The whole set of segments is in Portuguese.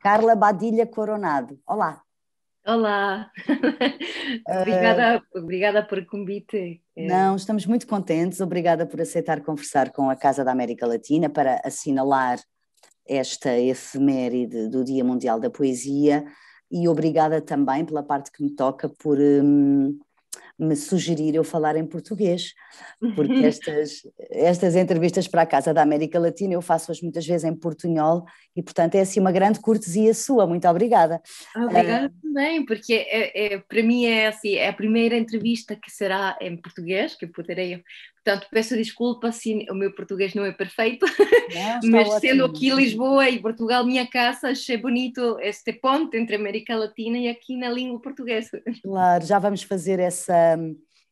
Carla Badilha Coronado. Olá. Olá, obrigada, uh, obrigada por convite. É. Não, estamos muito contentes, obrigada por aceitar conversar com a Casa da América Latina para assinalar esta efeméride do Dia Mundial da Poesia e obrigada também pela parte que me toca por, hum, me sugerir eu falar em português, porque estas, estas entrevistas para a Casa da América Latina eu faço-as muitas vezes em portunhol e, portanto, é assim uma grande cortesia sua. Muito obrigada. Obrigada uh, também, porque é, é, para mim é assim, é a primeira entrevista que será em português, que poderei Portanto, peço desculpa se o meu português não é perfeito, não, mas ótimo. sendo aqui Lisboa e Portugal minha casa, achei bonito este ponto entre América Latina e aqui na língua portuguesa. Claro, já vamos fazer essa,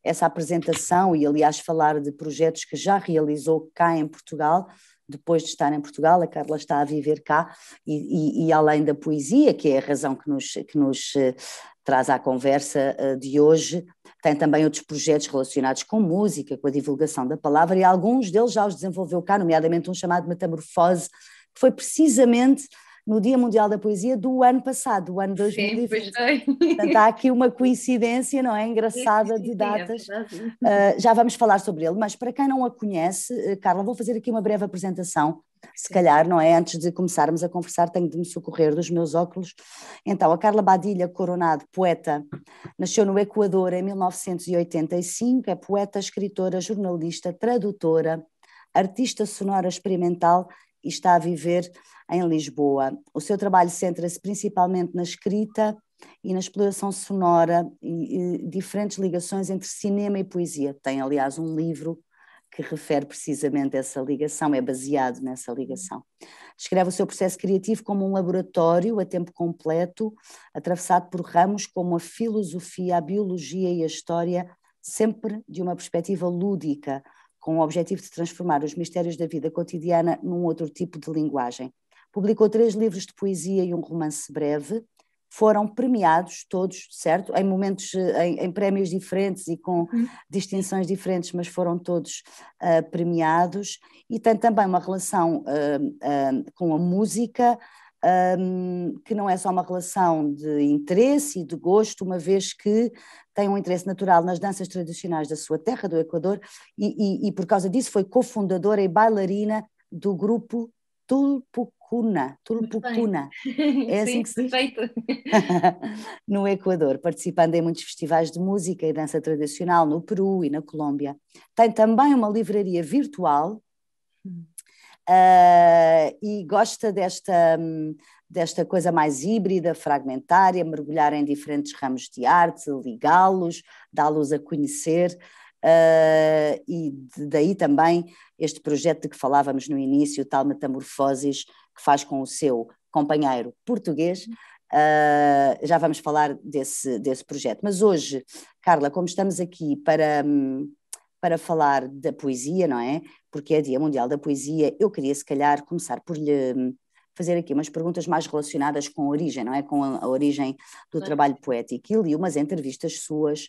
essa apresentação e, aliás, falar de projetos que já realizou cá em Portugal, depois de estar em Portugal, a Carla está a viver cá, e, e, e além da poesia, que é a razão que nos, que nos eh, traz à conversa eh, de hoje, tem também outros projetos relacionados com música, com a divulgação da palavra, e alguns deles já os desenvolveu cá, nomeadamente um chamado Metamorfose, que foi precisamente no Dia Mundial da Poesia do ano passado, do ano 2020. Sim, Portanto, há aqui uma coincidência, não é? Engraçada de é datas. Uh, já vamos falar sobre ele, mas para quem não a conhece, eh, Carla, vou fazer aqui uma breve apresentação se calhar, não é? Antes de começarmos a conversar, tenho de me socorrer dos meus óculos. Então, a Carla Badilha Coronado, poeta, nasceu no Equador em 1985, é poeta, escritora, jornalista, tradutora, artista sonora experimental e está a viver em Lisboa. O seu trabalho centra-se principalmente na escrita e na exploração sonora e, e, diferentes ligações entre cinema e poesia. Tem, aliás, um livro que refere precisamente essa ligação, é baseado nessa ligação. Descreve o seu processo criativo como um laboratório a tempo completo, atravessado por ramos como a filosofia, a biologia e a história, sempre de uma perspectiva lúdica, com o objetivo de transformar os mistérios da vida cotidiana num outro tipo de linguagem. Publicou três livros de poesia e um romance breve. Foram premiados todos, certo? Em momentos, eh, em, em prémios diferentes e com uhum. distinções diferentes, mas foram todos uh, premiados. E tem também uma relação uh, uh, com a música, um, que não é só uma relação de interesse e de gosto, uma vez que tem um interesse natural nas danças tradicionais da sua terra, do Equador, e, e, e por causa disso foi cofundadora e bailarina do grupo Tulpucuna, Tulpucuna, é assim Sim, que se diz? no Equador, participando em muitos festivais de música e dança tradicional no Peru e na Colômbia. Tem também uma livraria virtual hum uh, e gosta desta, desta coisa mais híbrida, fragmentária, mergulhar em diferentes ramos de arte, ligá-los, dá-los a conhecer. Uh, e daí também este projeto de que falávamos no início, tal Metamorfoses, que faz com o seu companheiro português. Uh, já vamos falar desse, desse projeto. Mas hoje, Carla, como estamos aqui para, um, para falar da poesia, não é? Porque é Dia Mundial da Poesia. Eu queria, se calhar, começar por lhe fazer aqui umas perguntas mais relacionadas com a origem, não é? Com a, origem do trabalho poético. E li umas entrevistas suas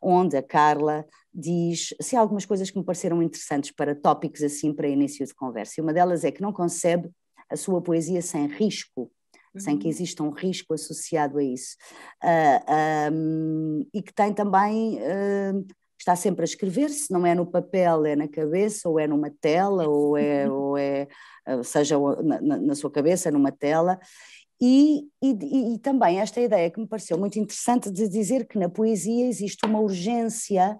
onde a Carla diz se há algumas coisas que me pareceram interessantes para tópicos assim para início de conversa. E uma delas é que não concebe a sua poesia sem risco, sem que uhum. exista um risco associado a isso. Uh, ah, um, e que tem também uh, está sempre a escrever, se não é no papel, é na cabeça, ou é numa tela, ou é, uhum. ou é eh, seja na, na sua cabeça, numa tela. E, e, e, também esta ideia que me pareceu muito interessante de dizer que na poesia existe uma urgência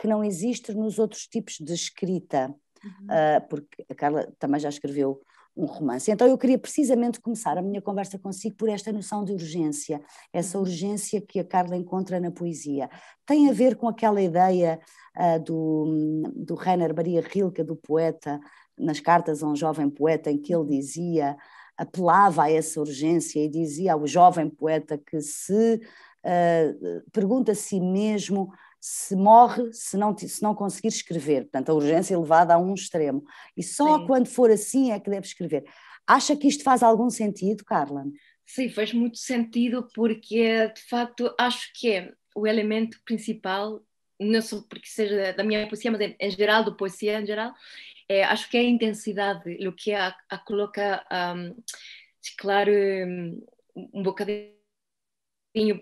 que não existe nos outros tipos de escrita, uhum. uh, porque a Carla também já escreveu um romance. Então eu queria precisamente começar a minha conversa consigo por esta noção de urgência, essa uhum. urgência que a Carla encontra na poesia. Tem a ver com aquela ideia uh, do, do Rainer Maria Rilke, do poeta, nas cartas a um jovem poeta, em que ele uhum. dizia, apelava a essa urgência e dizia ao jovem poeta que se uh, pergunta a si mesmo se morre se não, se não conseguir escrever. Portanto, a urgência é levada a um extremo. E só Sim. quando for assim é que deve escrever. Acha que isto faz algum sentido, Carla? Sim, faz muito sentido porque, de facto, acho que é o elemento principal, não só porque seja da minha poesia, mas em geral, do poesia em geral, é, acho que é a intensidade, o que a, a coloca, um, claro, um, bocadinho,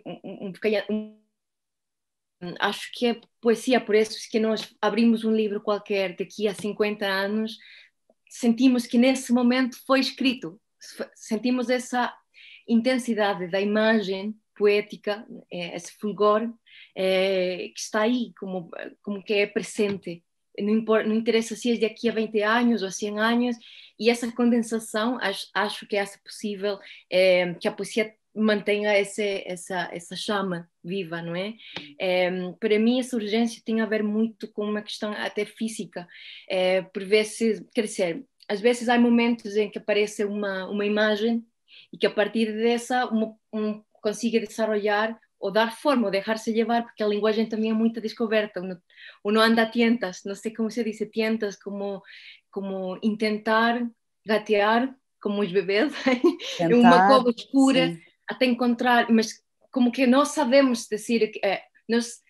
um, um bocadinho acho que é poesia, por isso que nós abrimos um livro qualquer daqui a 50 anos, sentimos que nesse momento foi escrito, sentimos essa intensidade da imagem poética, eh, esse fulgor é, que está aí, como, como que é presente. Não, importa, não interessa se é daqui a 20 anos ou 100 anos, e essa condensação acho, acho que é possível, é, que a poesia mantenha esse, essa, essa chama viva, não é? é? Para mim, essa urgência tem a ver muito com uma questão até física. É, por vezes, crescer dizer, às vezes há momentos em que aparece uma, uma imagem e que a partir dessa um consiga desarrollar ou dar forma, ou deixar-se levar, porque a linguagem também é muita descoberta, o não anda a tientas, não sei como se diz, tientas, como, como intentar gatear, como os bebês, Tentar, uma cova escura, sim até encontrar, mas como que não sabemos dizer, é, eh, nós,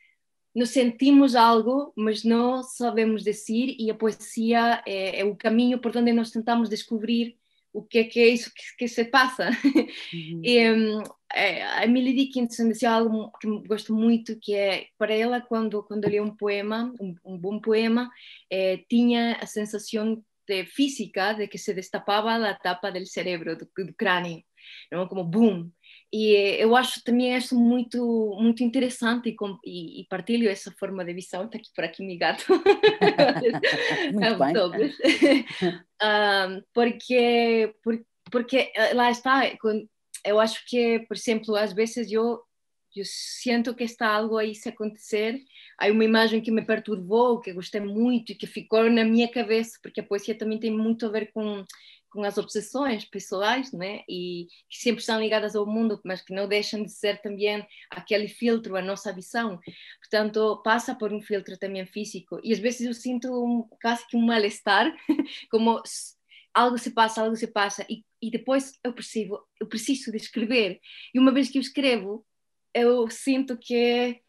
nós sentimos algo, mas não sabemos dizer, e a poesia é, é o caminho por onde nós tentamos descobrir o que é que é isso que, que se passa. Uhum. E, eh, a Emily Dickinson dizia algo que gosto muito, que é, para ela, quando, quando lê um poema, um, um bom poema, é, tinha a sensação de, física de que se destapava a tapa do cérebro, do, do crânio, não? como boom, e eu acho também isso muito muito interessante e, e, e partilho essa forma de visão. Está aqui por aqui meu gato. muito é bem. um, porque, porque eh, lá está, eh, eu acho que, por exemplo, às vezes eu, eu sinto que está algo aí se acontecer. Há uma imagem que me perturbou, que gostei muito e que ficou na minha cabeça, porque a poesia também tem muito a ver com com as obsessões pessoais, né? E que sempre estão ligadas ao mundo, mas que não deixam de ser também aquele filtro, a nossa visão. Portanto, passa por um filtro também físico. E às vezes eu sinto um, quase que um mal-estar, como algo se passa, algo se passa, e, e depois eu percebo, eu preciso de escrever. E uma vez que eu escrevo, eu sinto que é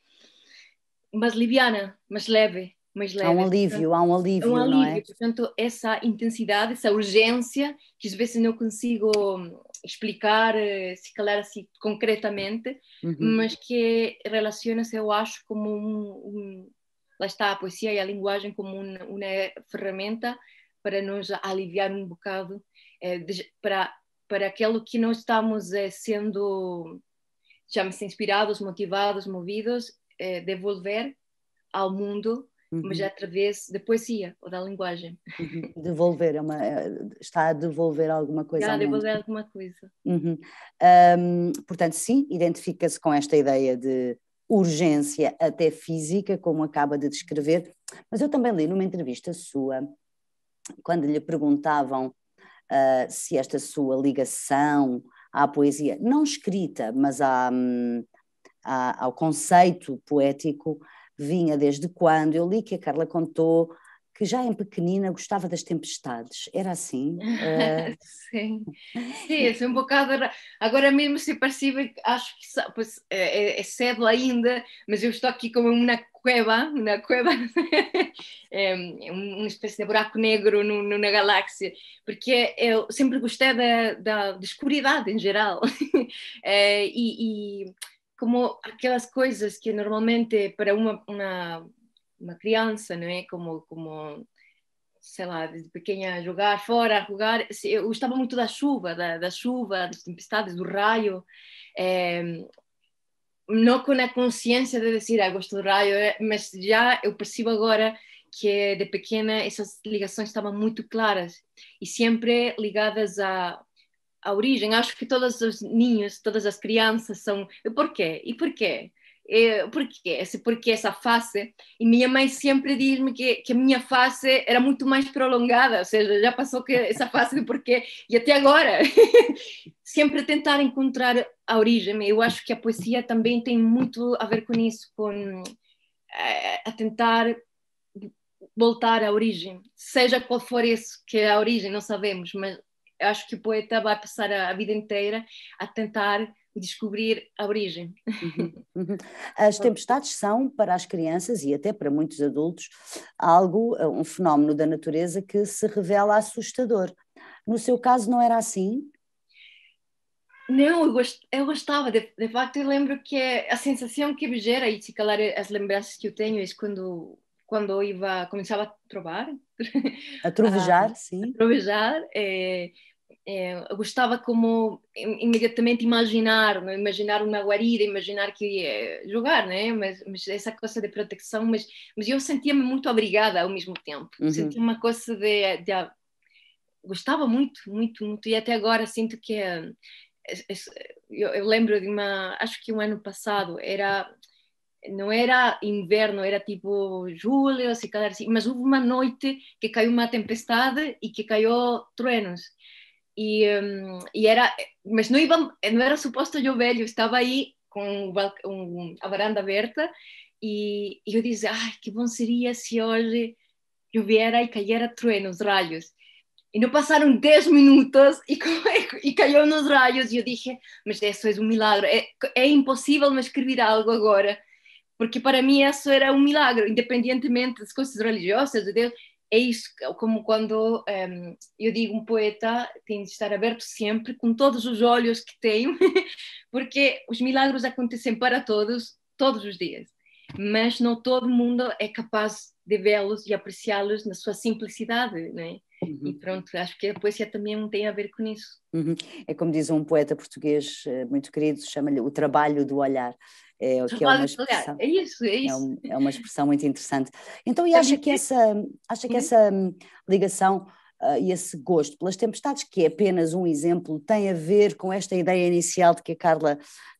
mais liviana, mais leve mais Há um alívio, há um alívio, um alívio não é? Portanto, essa intensidade, essa urgência, que às vezes não consigo hum, explicar, eh, se calhar assim, concretamente, uhum. mas que é, relaciona-se, eu acho, como um, um, Lá está a poesia e a linguagem como um, uma ferramenta para nos aliviar um bocado, é, de, para, para aquilo que nós estamos é, sendo, chama-se, inspirados, motivados, movidos, é, devolver ao mundo uhum. mas através da poesia ou da linguagem. Uhum. Devolver, é uma, eh, está a devolver alguma coisa. Está a devolver alguma coisa. Uhum. Um, portanto, sim, identifica-se com esta ideia de urgência até física, como acaba de descrever, mas eu também li numa entrevista sua, quando lhe perguntavam uh, se esta sua ligação à poesia, não escrita, mas à, hum, à, ao conceito poético, vinha desde quando. Eu li que a Carla contou que já em pequenina gostava das tempestades, era assim? Uh... sim, sim, assim um bocado, agora mesmo se percebe, acho que pois, é, é, é, cedo ainda, mas eu estou aqui como uma cueva, uma cueva, é, uma espécie de buraco negro no, no, na galáxia, porque é, é, eu sempre gostei da, da, da escuridade em geral, é, e, e como aquelas coisas que normalmente para uma, uma, uma criança, não é? Como, como sei lá, de pequena, jogar fora, jogar. Eu gostava muito da chuva, da, da chuva, das tempestades, do raio. É, não com a consciência de dizer, ah, gosto do raio, é, mas já eu percebo agora que é de pequena essas ligações estavam muito claras e sempre ligadas a a origem. Acho que todos os ninhos, todas as crianças são. e porquê E por E porquê? quê? Por essa face? E minha mãe sempre diz-me que, que a minha face era muito mais prolongada, ou seja, já passou que essa face de porquê, e até agora. sempre tentar encontrar a origem. Eu acho que a poesia também tem muito a ver com isso, com eh, a tentar voltar à origem, seja qual for isso que é a origem, não sabemos, mas eu acho que o poeta vai passar a, a vida inteira a tentar descobrir a origem. Uhum, uhum. As tempestades são, para as crianças e até para muitos adultos, algo, eh, um fenómeno da natureza que se revela assustador. No seu caso, não era assim? Não, eu, gostava, de, de, facto, eu lembro que é a sensação que me gera, e se calhar é as lembranças que eu tenho, é quando quando eu ia começava a trovar. A trovejar, sim. A trovejar, é, é, eu gostava como imediatamente imaginar, né? imaginar uma guarida, imaginar que ia jogar, né? Mas, mas, essa coisa de proteção, mas, mas eu sentia-me muito obrigada ao mesmo tempo, uhum. sentia uma coisa de, de, gostava muito, muito, muito e até agora sinto que é, é, eu, eu, lembro de uma, acho que um ano passado era não era inverno, era tipo julho, se calhar, assim, mas houve uma noite que caiu uma tempestade e que caiu truenos e, um, e era, mas não, iba, não era suposto chover, eu estava aí com um, a varanda aberta e, e eu disse, ai, que bom seria se hoje chovera e caiera truenos, raios. E não passaram 10 minutos e, é e caiu nos raios. E eu dije, mas isso é um milagre. É, é impossível me escrever algo agora. Porque para mim isso era um milagre, independentemente das coisas religiosas de Deus é isso, é como quando um, ehm, eu digo um poeta tem de estar aberto sempre, com todos os olhos que tem, porque os milagres acontecem para todos, todos os dias. Mas não todo mundo é capaz de vê-los e apreciá-los na sua simplicidade, né? Uhum. E pronto, acho que a poesia também tem a ver com isso. Uhum. É como diz um poeta português eh, muito querido, chama-lhe o trabalho do olhar. É, é que é, uma expressão, é isso, é, é isso. É, um, é, uma expressão muito interessante. Então, e é acha que essa, acha que uhum. essa hum, ligação uh, e esse gosto pelas tempestades, que é apenas um exemplo, tem a ver com esta ideia inicial de que a Carla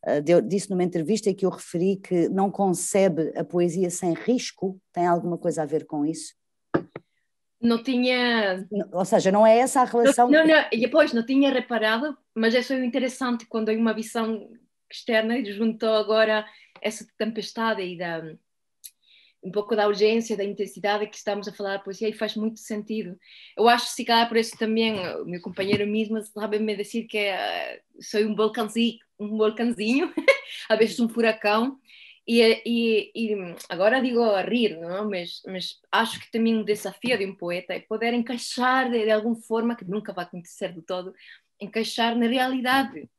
uh, deu, disse numa entrevista e que eu referi, que não concebe a poesia sem risco? Tem alguma coisa a ver com isso? Não tinha. Ou seja, não é essa a relação. Não, não, não. depois não tinha reparado, mas é só interessante quando há uma visão externa e juntou agora essa tempestade e da um pouco da urgência, da intensidade que estamos a falar pois aí faz muito sentido. Eu acho se calhar por isso também eh, o meu companheiro mesmo sabe me dizer que uh, sou um vulcãozinho um vulcãozinho às vezes um furacão, e, eh, e, e, agora digo a rir, não? É? Mas, mas acho que também um desafio de um poeta é poder encaixar de, de alguma forma, que nunca vai acontecer de todo, encaixar na realidade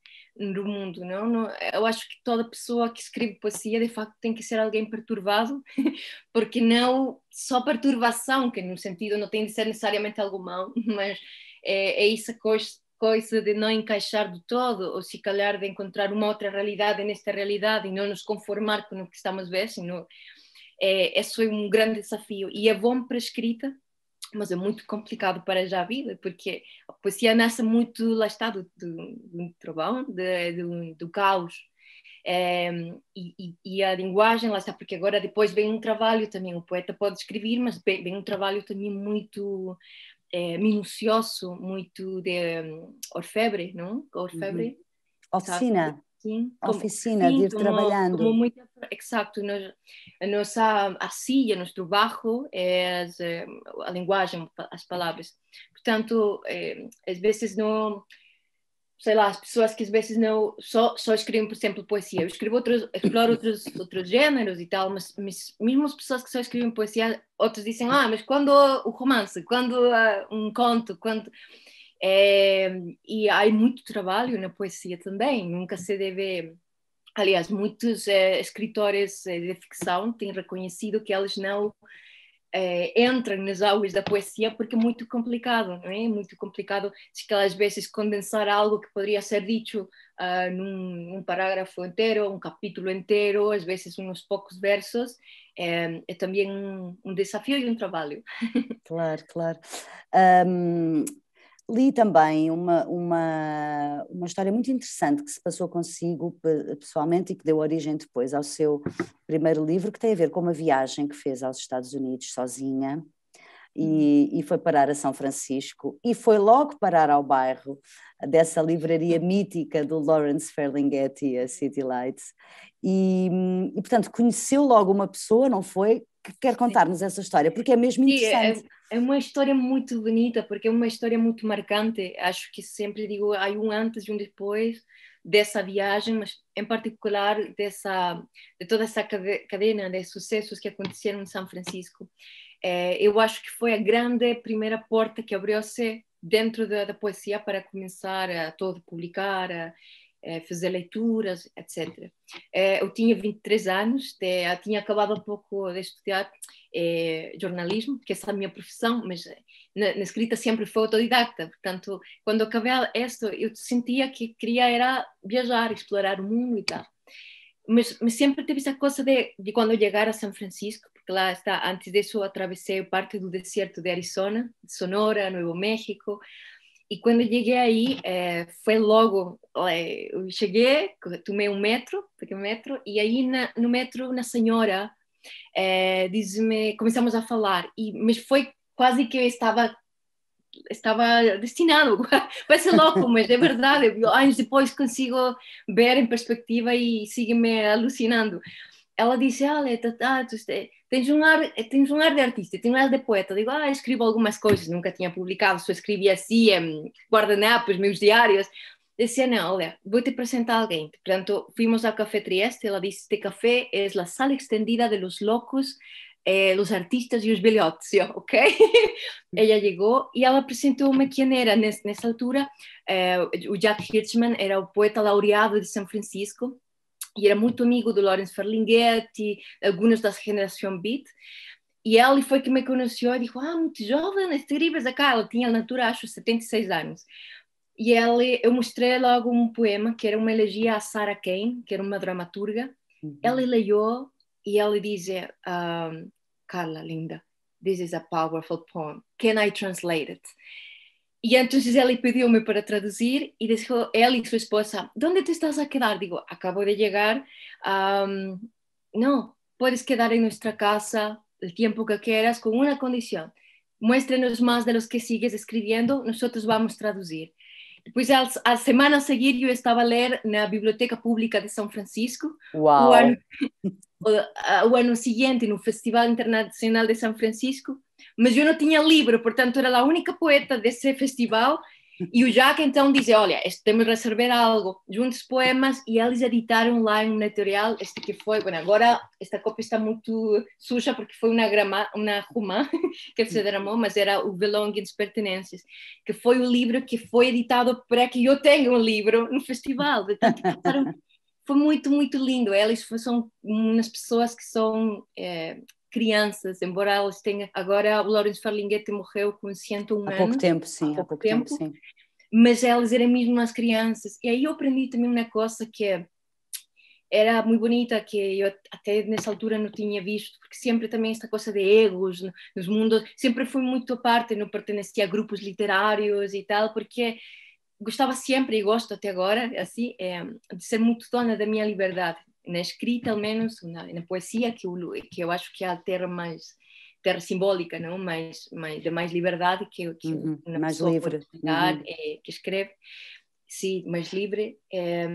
no mundo, não? não? Eu acho que toda pessoa que escreve poesia, de facto, tem que ser alguém perturbado, porque não só perturbação, que no sentido não tem de ser necessariamente algo mau, mas é, é essa coisa, de não encaixar do todo, ou se calhar de encontrar uma outra realidade nesta realidade e não nos conformar com o que estamos a ver, senão, é, esse é foi um grande desafio. E é bom para a escrita, mas é muito complicado para já a vida, porque a poesia nasce muito lá está do, do, do trovão, do, do caos. É, e, e, a linguagem lá está, porque agora depois vem um trabalho também. O poeta pode escrever, mas vem um trabalho também muito é, minucioso, muito de um, orfebre, não? Uhum. Orfebre. Uhum. Oficina. Sim, oficina, sim, de ir como, trabalhando. Como exato, ah, a nossa eh, a nosso trabalho é a linguagem, as palavras. Portanto, é, às vezes não sei lá, as pessoas que às vezes não só, só escrevem, por exemplo, poesia. Eu escrevo outros, exploro outros, outros gêneros e tal, mas, mas mesmo as pessoas que só escrevem poesia, outros dizem, ah, mas quando o romance, quando uh, um conto, quando... É, e há muito trabalho na poesia também, nunca se deve. Aliás, muitos é, escritores eh, de ficção têm reconhecido que eles não é, entram nas aulas da poesia porque é muito complicado, não é? Muito complicado, se que às vezes condensar algo que poderia ser dito uh, ah, num, parágrafo inteiro, um capítulo inteiro, às vezes uns poucos versos, é, é também um, um, desafio e um trabalho. Claro, claro. Um, Li também uma, uma, uma história muito interessante que se passou consigo pessoalmente e que deu origem depois ao seu primeiro livro, que tem a ver com uma viagem que fez aos Estados Unidos sozinha e, uhum. e foi parar a São Francisco e foi logo parar ao bairro dessa livraria mítica do Lawrence Ferlinghetti, a City Lights. E, e portanto, conheceu logo uma pessoa, não foi? Que quer contar-nos essa história, porque é mesmo é, é interessante é uma história muito bonita, porque é uma história muito marcante. Acho que sempre digo, há um antes e um depois dessa viagem, mas em particular dessa, de toda essa cadena de sucessos que aconteceram em São Francisco. É, eu acho que foi a grande primeira porta que abriu-se dentro da, da, poesia para começar a todo publicar, a, eh, fazer leituras, etc. Eh, eu tinha 23 anos, ah, tinha acabado há pouco de estudar eh, jornalismo, que essa é a minha profissão, mas na, na escrita sempre foi autodidacta, portanto, quando acabei isso, eu sentia que queria era viajar, explorar o mundo e tal. Mas, mas sempre teve essa coisa de, de quando eu chegar a São Francisco, porque lá está, antes disso atravessei parte do deserto de Arizona, de Sonora, Novo México, e quando eu cheguei aí, é, foi logo, é, eu cheguei, tomei um metro, peguei um metro, e aí na, no metro, na senhora, é, diz-me, começamos a falar, e, mas foi quase que eu estava estava destinado, ser louco, mas é verdade, anos depois consigo ver em perspectiva e sigo me alucinando. Ela disse, olha, ah, tens um ar, tens um ar de artista, tens um ar de poeta. Digo, ah, escrevo algumas coisas, nunca tinha publicado, só escrevia assim, um, guardanapos, meus diários. Dizia, não, olha, vou te apresentar alguém. Portanto, fomos ao Café Trieste, ela disse, este café é a sala extendida de los locos eh, os artistas e os velhotes, ok? ela chegou e ela apresentou-me quem era, nessa altura, eh, o Jack Hirschman era o poeta laureado de São Francisco, e era muito amigo do Lawrence Ferlinghetti, algumas das geração beat, e ele foi que me conheceu e disse, ah, muito jovem, né? escreves acá, ela tinha na altura, acho, 76 anos. E ele, eu mostrei logo um poema que era uma elegia a Sarah Kane, que era uma dramaturga. Uhum. Ele leu e ele dizia, um, ah, Carla, linda, this is a powerful poem, can I translate it? Y entonces pediu-me para traduzir e dijo ele e sua esposa, onde tu estás a quedar? Digo, acabo de chegar um, no, quedar em nossa casa o tempo que quieras com uma condição muéstrenos mais de los que sigues escribiendo, nosotros vamos traduzir. traducir. Depois, a, semana a seguir, eu estava a ler na Biblioteca Pública de São Francisco Uau. O, o ano seguinte no Festival Internacional de São Francisco, mas eu não tinha livro, portanto era a única poeta desse festival. E o Jacques então dizia: Olha, temos de reservar algo, juntos poemas, e eles editaram lá em um editorial. Este que foi, bueno, agora esta cópia está muito suja porque foi uma, grama, uma rumã que se derramou, mas era o Belongings Pertenences, que foi o livro que foi editado para que eu tenha um livro no festival. De tanto que foi muito, muito lindo. Elas são umas pessoas que são é, crianças, embora elas tenham. Agora, o Lawrence Farlinghetti morreu com 101 anos. Há pouco tempo, sim. Há pouco, há pouco tempo, tempo, sim. Mas elas eram mesmo umas crianças. E aí eu aprendi também uma coisa que é, era muito bonita, que eu até nessa altura não tinha visto, porque sempre também esta coisa de egos nos mundos, sempre fui muito à parte, não pertencia a grupos literários e tal, porque gostava sempre e gosto até agora assim é, de ser muito dona da minha liberdade na escrita ao menos na, na poesia que eu, que eu acho que é a terra mais terra simbólica não mais mais de mais liberdade que que uhum, mais livre uhum. é, que escreve sim mais livre é,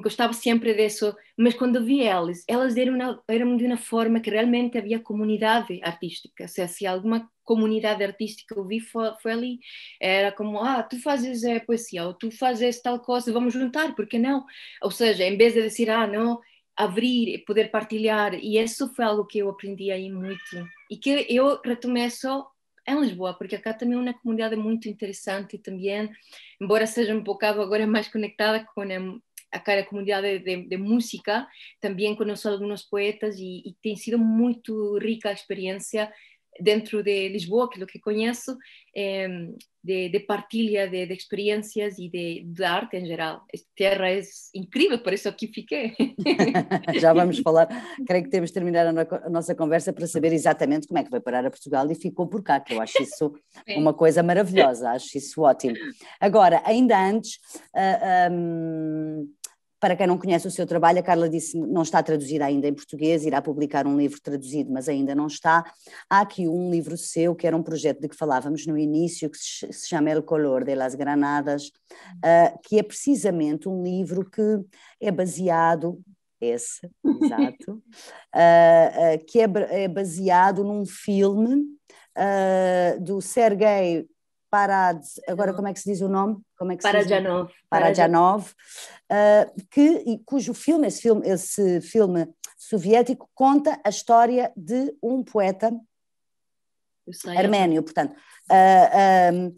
gostava sempre disso, mas quando vi elas, elas eram, eram de uma forma que realmente havia comunidade artística, ou seja, se alguma comunidade artística eu vi foi, foi ali, era como, ah, tu fazes é, poesia, ou tu fazes tal coisa, vamos juntar, por que não? Ou seja, em vez de dizer, ah, não, abrir, poder partilhar, e isso foi algo que eu aprendi aí muito, e que eu retomei só em Lisboa, porque acá também é uma comunidade muito interessante também, embora seja um bocado agora mais conectada com a acá na comunidade de, de, música, também conheço alguns poetas e, e tem sido muito rica a experiência dentro de Lisboa, que é o que conheço, de, de partilha de, de, experiências e de, de, arte em geral. Esta terra é incrível, por isso aqui fiquei. Já vamos falar, creio que temos de terminar a, nossa conversa para saber exatamente como é que vai parar a Portugal e ficou por cá, que eu acho isso é. uma coisa maravilhosa, acho isso ótimo. Agora, ainda antes, uh, ah, ah, um para quem não conhece o seu trabalho, a Carla disse não está traduzida ainda em português, irá publicar um livro traduzido, mas ainda não está. Há aqui um livro seu, que era um projeto de que falávamos no início, que se chama El Color de las Granadas, hum. ah, que é precisamente um livro que é baseado esse, exato, uh, uh, que é, é, baseado num filme uh, do Sergei Paradz, agora como é que se diz o nome? Como é que Parajanov. Parajanov, uh, que, cujo filme esse, filme, esse filme soviético, conta a história de um poeta armênio arménio, portanto. Uh,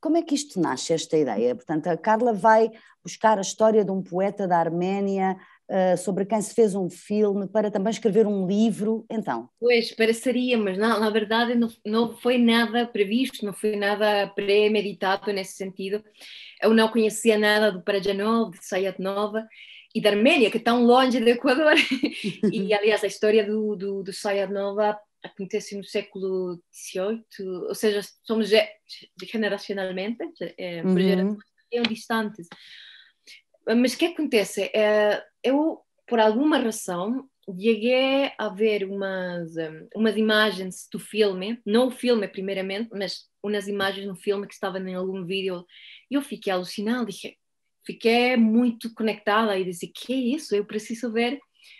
como é que isto nasce, esta ideia? Portanto, a Carla vai buscar a história de um poeta da Arménia eh, sobre quem se fez um filme, para também escrever um livro, então? Pois, pareceria, mas não, na verdade não, não foi nada previsto, não foi nada premeditado nesse sentido. Eu não conhecia nada do Parajanov, de Sayat Nova, e da Arménia, que é tão longe do Equador. e, aliás, a história do, do, do Sayat Nova acontece no século XVIII, ou seja, somos generacionalmente, é uhum. gerações distantes. Mas o é que acontece? É, eu, por alguma razão, cheguei a ver umas, hum, umas imagens do filme, não o filme primeiramente, mas umas imagens do filme que estava em algum vídeo, e eu fiquei alucinada, fiquei muito conectada e disse, que é isso? Eu preciso ver,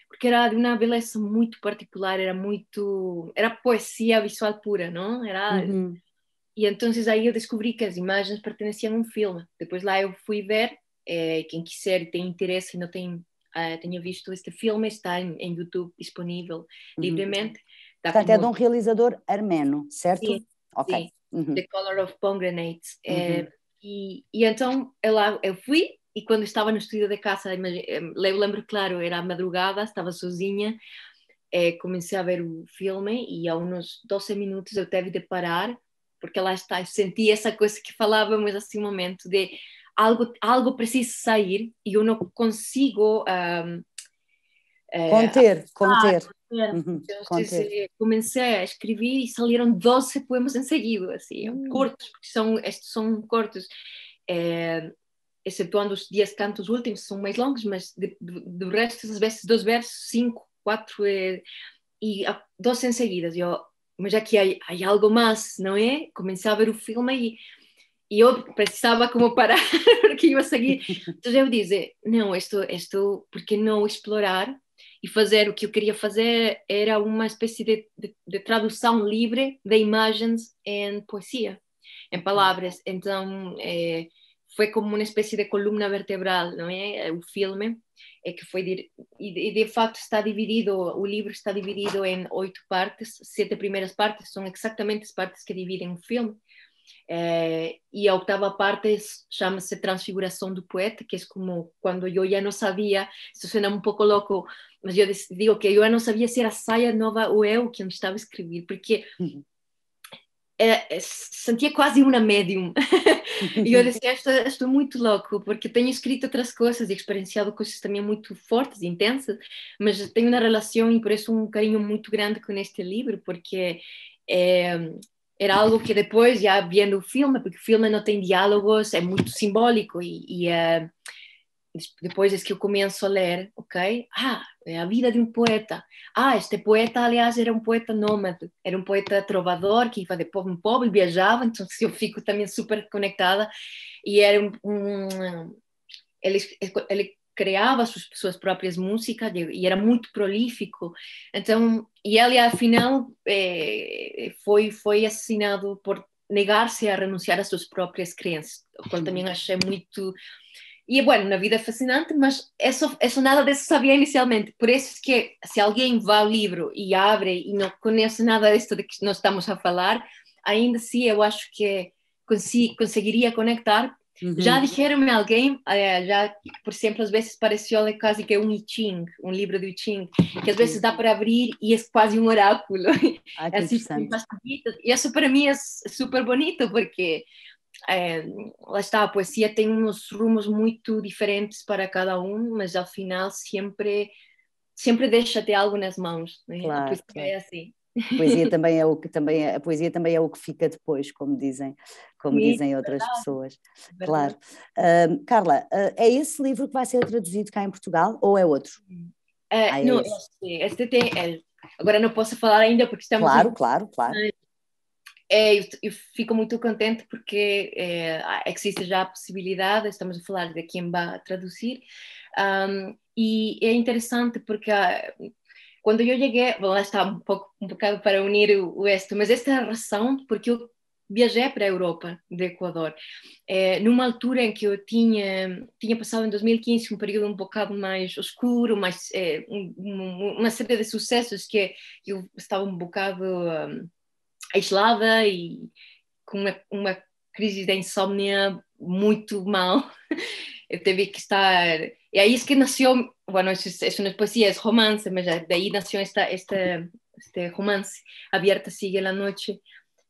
porque era de uma beleza muito particular, era muito, era poesia visual pura, não? Era... Uhum. E então aí eu descobri que as imagens pertenciam a um filme. Depois lá eu fui ver é, quem quiser tem interesse não tem uh, tenha visto este filme está em, em YouTube disponível uhum. livremente da Portanto, é de um realizador armeno certo sim, ok sim. Uhum. The Color of Pomegranates é, uhum. é, e, e, então eu é lá eu fui e quando estava no estúdio da casa eu lembro claro era madrugada estava sozinha é, comecei a ver o filme e a uns 12 minutos eu teve de parar porque lá está eu senti essa coisa que falávamos assim um momento de algo, algo precisa sair e eu não consigo. Um, eh, conter, conter. Uhum, então, comecei a escrever e saíram 12 poemas em seguida, assim, uhum. curtos, porque são, estes são curtos. É, eh, excetuando os 10 cantos últimos, são mais longos, mas do resto, às vezes, dois versos, cinco, quatro, é, e a, em seguida. Eu, mas aqui há, há algo mais, não é? Comecei a ver o filme e e eu precisava como parar porque ia seguir. Então eu disse, não, isto, isto, porque não explorar e fazer o que eu queria fazer era uma espécie de, de, de tradução livre de imagens em poesia, em palavras. Então é, foi como uma espécie de coluna vertebral, não é? Eh, o filme é que foi e de fato está dividido, o livro está dividido em oito partes, sete primeiras partes são exatamente as partes que dividem o filme é, e a oitava parte chama-se Transfiguração do Poeta, que é como quando eu já não sabia, isso suena um pouco louco, mas eu digo que eu já não sabia se era saia nova ou eu que estava a escrever, porque é, sentia quase uma médium. e eu disse, estou, estou, é muito louco, porque tenho escrito outras coisas e experienciado coisas também muito fortes, e intensas, mas tenho uma relação e por isso um carinho muito grande com este livro, porque é, era algo que depois, já vendo o filme, porque o filme não tem diálogos, é muito simbólico e, e uh, depois é que eu começo a ler, ok? Ah, é a vida de um poeta. Ah, este poeta, aliás, era um poeta nômade, era um poeta trovador que ia de povo em povo e viajava, então eu fico também super conectada. E era um. um ele, ele criava suas, suas próprias músicas e era muito prolífico. Então, e ele afinal é, foi foi assassinado por negar-se a renunciar às suas próprias crenças, o eu também uhum. achei muito e é bueno, na vida é fascinante, mas isso, é é isso nada disso sabia inicialmente. Por isso é que se alguém vá ao livro e abre e não conhece nada disto de que nós estamos a falar, ainda assim eu acho que conseguiria conectar Uhum. Já disseram-me alguém, eh, já, por exemplo, às vezes pareceu quase que é um I Ching, um livro do I Ching, que às vezes dá para abrir e é quase um oráculo. Ah, é assim, tipo, e isso para mim é super bonito, porque é, lá está, a poesia tem uns rumos muito diferentes para cada um, mas ao final sempre sempre deixa ter algo nas mãos. Né? Claro. É assim. A poesia também é o que também é, a poesia também é o que fica depois, como dizem, como Sim, dizem é outras verdade, pessoas. É verdade. Claro. Uh, Carla, uh, é esse livro que vai ser traduzido cá em Portugal ou é outro? Uh, ah, ah é não, este, este tem, é, agora não posso falar ainda porque estamos. Claro, em... claro, claro. É, eu, eu, fico muito contente porque é, existe já a possibilidade, estamos a falar de quem vai traduzir, um, e é interessante porque ah, quando eu cheguei, lá está um pouco um bocado para unir o, o este, mas esta é a razão porque eu viajei para a Europa de Equador, é, eh, numa altura em que eu tinha tinha passado em 2015 um período um bocado mais oscuro, mais é, um, uma série de sucessos que eu estava um bocado um, aislada e com uma, uma crise de insônia muito mal. Eu teve que estar. E aí é isso que nasceu bueno, eso, es, una no es pues poesía, es romance, de ahí nació esta, este, este romance, Abierta sigue la noche.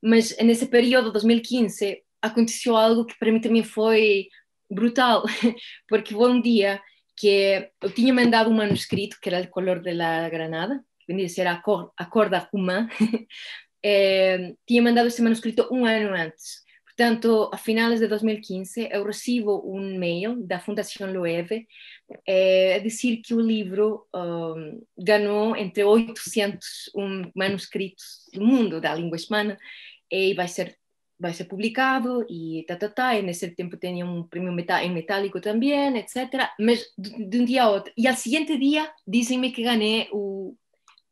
Mas en ese periodo, 2015, aconteció algo que para mí también fue brutal, porque hubo un día que yo tenía mandado un manuscrito que era El color de la granada, que vendia a ser a cor, eh, mandado ese manuscrito un año antes Portanto, a finais de 2015, eu recebo um mail da Fundação Loewe é, a dizer que o livro um, ganhou entre 800 um, manuscritos do mundo da língua hispana e vai ser vai ser publicado e tá, tá, tá, e nesse tempo tinha um prêmio metá em metálico também, etc. Mas de, de, um dia a outro. E ao seguinte dia dizem-me que ganhei o,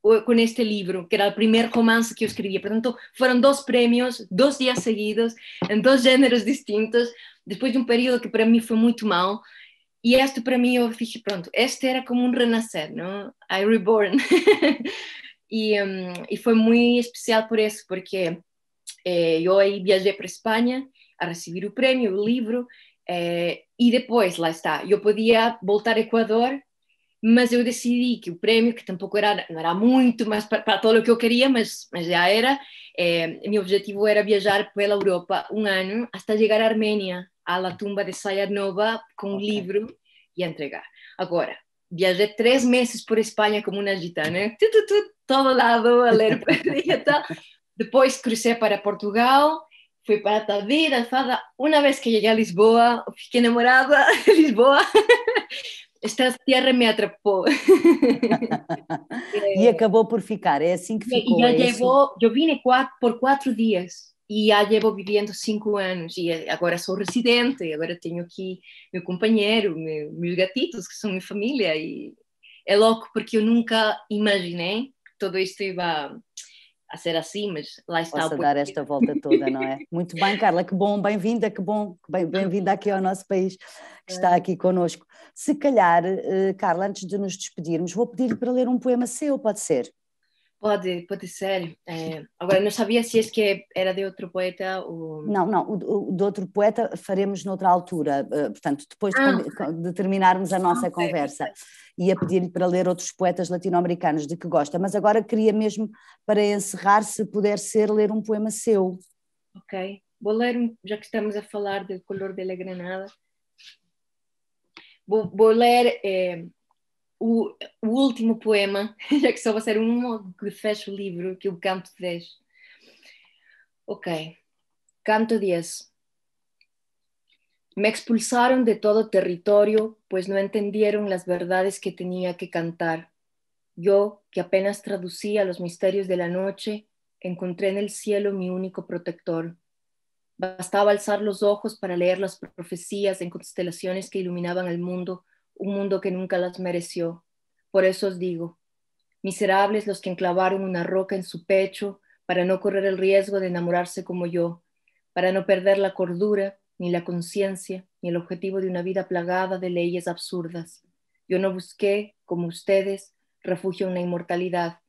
con este libro, que era el primer romance que yo escribía. Por tanto, fueron dos premios, dos días seguidos, en dos géneros distintos, después de un periodo que para mí fue muy mal. Y esto para mí, yo dije, pronto, este era como un renacer, ¿no? I reborn. y, um, y, fue muy especial por eso, porque eh, yo ahí viajé para España a recibir el premio, el libro, eh, y después, la está, yo podía voltar a Ecuador mas eu decidi que o prêmio, que tampouco era, não era muito, mas para, para tudo o que eu queria, mas, mas já era, eh, meu objetivo era viajar pela Europa um ano, até chegar à Arménia à tumba de Sayanova, com okay. um livro e entregar. Agora, viajei três meses por Espanha como uma gitana, tu, tu, tu, todo lado, a ler tal Depois cruzei para Portugal, fui para Tavira, uma vez que cheguei a Lisboa, fiquei namorada de Lisboa. Esta terra me atrapalhou e acabou por ficar, é assim que ficou. eu vim por quatro dias e já é assim. llevo vivendo cinco anos e eh, agora sou residente, agora tenho aqui meu companheiro, meus gatitos que são minha família e é louco porque eu nunca imaginei que tudo isto ia a ser assim, mas lá está Posso o dar esta volta toda, não é? Muito bem, Carla, que bom, bem-vinda, que bom, bem-vinda aqui ao nosso país, que está aqui conosco. Se calhar, eh, Carla, antes de nos despedirmos, vou pedir-lhe para ler um poema seu, pode ser? Pode, pode ser. É, agora, não sabia se este que era de outro poeta ou... Não, não, o, o de outro poeta faremos noutra altura, eh, portanto, depois ah. de, terminarmos a ah, nossa conversa. É. Ia pedir-lhe para ler outros poetas latino-americanos de que gosta, mas agora queria mesmo, para encerrar, se puder ser, ler um poema seu. Ok, vou ler, já que estamos a falar do color de la granada, vou, vou ler... Eh, o, último poema, ya que va a ser un um que fecha que un canto 10. Ok, canto 10. Me expulsaron de todo territorio, pues no entendieron las verdades que tenía que cantar. Yo, que apenas traducía los misterios de la noche, encontré en el cielo mi único protector. Bastaba alzar los ojos para leer las profecías en constelaciones que iluminaban el mundo un mundo que nunca las mereció. Por eso os digo, miserables los que enclavaron una roca en su pecho para no correr el riesgo de enamorarse como yo, para no perder la cordura, ni la conciencia, ni el objetivo de una vida plagada de leyes absurdas. Yo no busqué, como ustedes, refugio en la inmortalidad.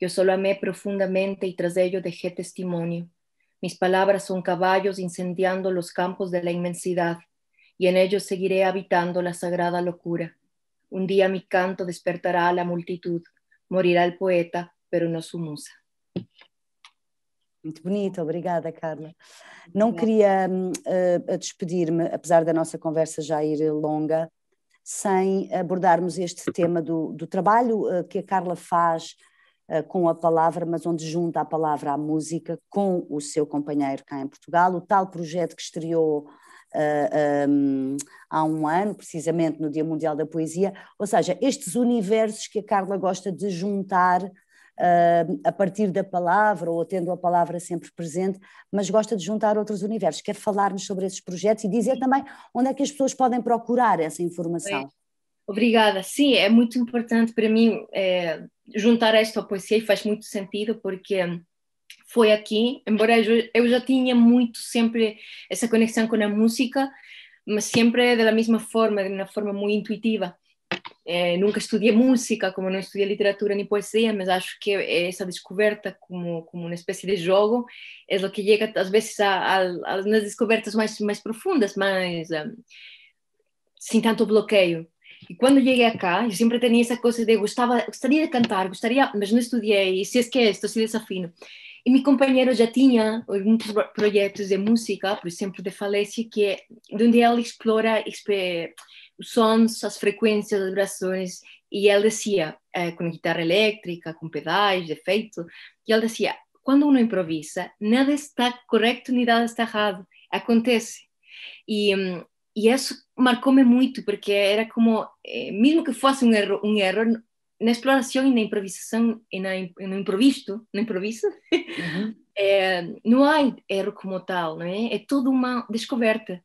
Yo solo amé profundamente y tras ello dejé testimonio. Mis palabras son caballos incendiando los campos de la inmensidad. y en ellos seguiré habitando la sagrada locura. Un día mi canto despertará a la multitud, morirá el poeta, pero no su musa. Muito bonito, obrigada, Carla. Não queria uh, despedir-me, apesar da nossa conversa já ir longa, sem abordarmos este tema do, do trabalho uh, que a Carla faz uh, com a palavra, mas onde junta a palavra à música com o seu companheiro cá em Portugal, o tal projeto que estreou uh, ah, um, há um ano, precisamente no Dia Mundial da Poesia, ou seja, estes universos que a Carla gosta de juntar uh, a partir da palavra ou tendo a palavra sempre presente, mas gosta de juntar outros universos. Quer falar-nos sobre esses projetos e dizer também onde é que as pessoas podem procurar essa informação. Obrigada. Sim, é muito importante para mim é, juntar esta poesia e faz muito sentido porque foi aqui, embora eu já tinha muito sempre essa conexão com a música, mas sempre é da mesma forma, de uma forma muito intuitiva. É, nunca estudei música, como não estudei literatura nem poesia, mas acho que essa descoberta como, como uma espécie de jogo é o que chega às vezes a, a, a nas descobertas mais mais profundas, mais um, sem tanto bloqueio. E quando cheguei cá, eu sempre tinha essa coisa de gostava, gostaria de cantar, gostaria, mas não estudei, e se é é, estou se desafino. E meu companheiro já tinha alguns projetos de música, por exemplo, de Falece, que é onde ele explora os sons, as frequências, as vibrações, e ele dizia, eh, com guitarra elétrica, com pedais, efeito, e ele dizia, quando uno improvisa, nada está correto nem nada está errado, acontece. E, e isso marcou-me muito, porque era como, eh, mesmo que fosse um erro, um erro na exploração e na improvisação e, na, no improviso, no improviso, uhum. é, não há é erro como tal, não é? É toda uma descoberta.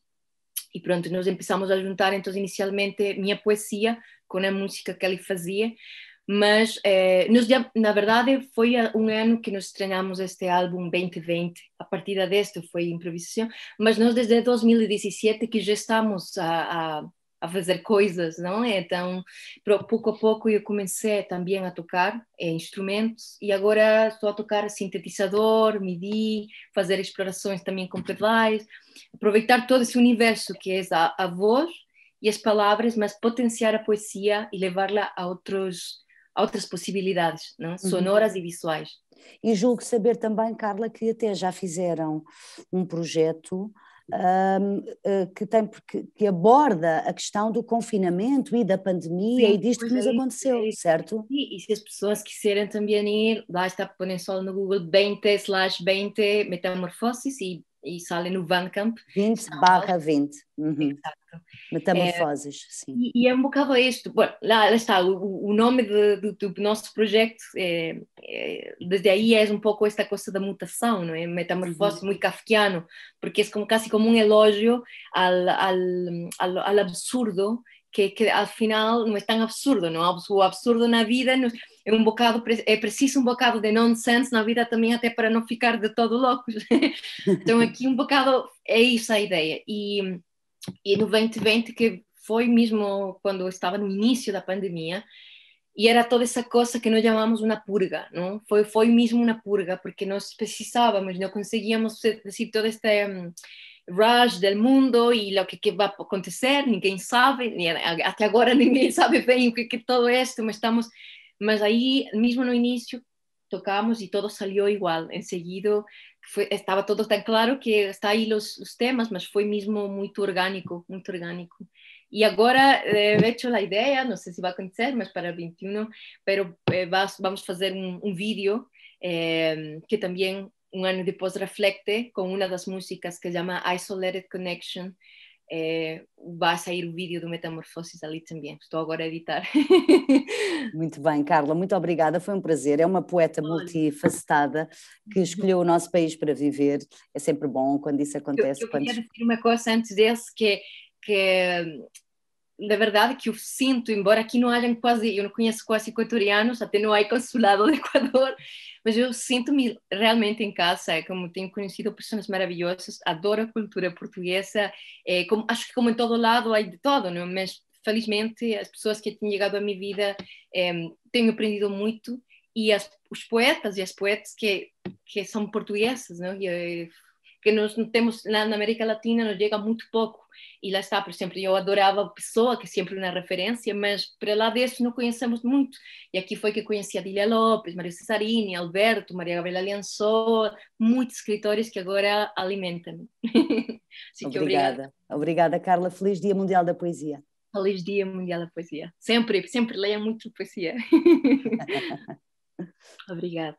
E pronto, nós começamos a juntar, então, inicialmente, minha poesia com a música que ele fazia, mas é, nós na verdade foi um ano que nós estrenamos este álbum 2020 a partir deste foi improvisação mas nós desde 2017 que já estamos a, a, a fazer coisas, não é? Então, pouco a pouco eu comecei também a tocar é, instrumentos e agora estou a tocar sintetizador, MIDI, fazer explorações também com pedais, aproveitar todo esse universo que é a, a voz e as palavras, mas potenciar a poesia e levá-la a outros a outras possibilidades, não? Uhum. sonoras uhum. e visuais. E julgo saber também, Carla, que até já fizeram um projeto um, eh, que, tem, que, que, aborda a questão do confinamento e da pandemia Sim, e disto que nos é, aconteceu, certo? E, e se as pessoas quiserem também ir, lá está, põem só no Google 20 slash 20 metamorfoses e e ali no Bandcamp. 20 São barra 20. Uhum. Exato. Metamorfoses, é, sim. E, e, é um bocado isto. Bom, lá, lá está, o, o nome de, do, do, nosso projeto, é, é, desde aí é um pouco esta coisa da mutação, não é? Metamorfose, uhum. muito kafkiano, porque é como, quase como um elogio ao, ao, ao, ao absurdo, que, que, al final não é tão absurdo, não? O absurdo na vida... Não, é um bocado, é preciso um bocado de nonsense na vida também até para não ficar de todo louco. então aqui um bocado é isso a ideia. E, e no 2020 que foi mesmo quando eu estava no início da pandemia, e era toda essa coisa que nós chamamos uma purga, não? Foi foi mesmo uma purga porque nós precisávamos, não conseguíamos dizer todo este hum, rush do mundo e o que, que vai acontecer, ninguém sabe, até agora ninguém sabe bem o que que todo isto, mas estamos Mas mismo en no inicio, tocamos y todo salió igual, enseguida fue, estaba todo tan claro que está ahí los, temas, mas fue mismo muy orgánico, muy orgánico. Y ahora eh, he hecho la idea, no sé si va a acontecer, mas para el 21, pero eh, vamos a hacer un, vídeo em, que también un año después refleje con una de las músicas que se llama Isolated Connection, É, eh, vai sair o vídeo do Metamorfoses ali também. Estou agora a editar. muito bem, Carla, muito obrigada. Foi um prazer. É uma poeta multifacetada que uhum. escolheu o nosso país para viver. É sempre bom quando isso acontece. Eu, eu quando... dizer uma coisa antes desse, que é que é, de verdade que eu sinto, embora aqui não hajam quase, eu não conheço quase equatorianos, até não há consulado do Equador, mas eu sinto-me realmente em casa, é como tenho conhecido pessoas maravilhosas, adoro a cultura portuguesa, é, como, acho que como em todo lado há de todo, não? É? mas felizmente as pessoas que têm chegado à minha vida é, eh, têm aprendido muito e as, os poetas e as poetas que, que são portuguesas, não? É? E, eh, que nós temos na, na América Latina, nos chega muito pouco. E lá está, por exemplo, eu adorava a Pessoa, que é sempre uma referência, mas para lá desse não conhecemos muito. E aqui foi que conheci a Dília Lopes, Maria Cesarini, Alberto, Maria Gabriela Liançó, muitos escritores que agora alimentam-me. Assim obrigada. Obrigada, Carla. Feliz Dia Mundial da Poesia. Feliz Dia Mundial da Poesia. Sempre, sempre leia muito poesia. obrigada.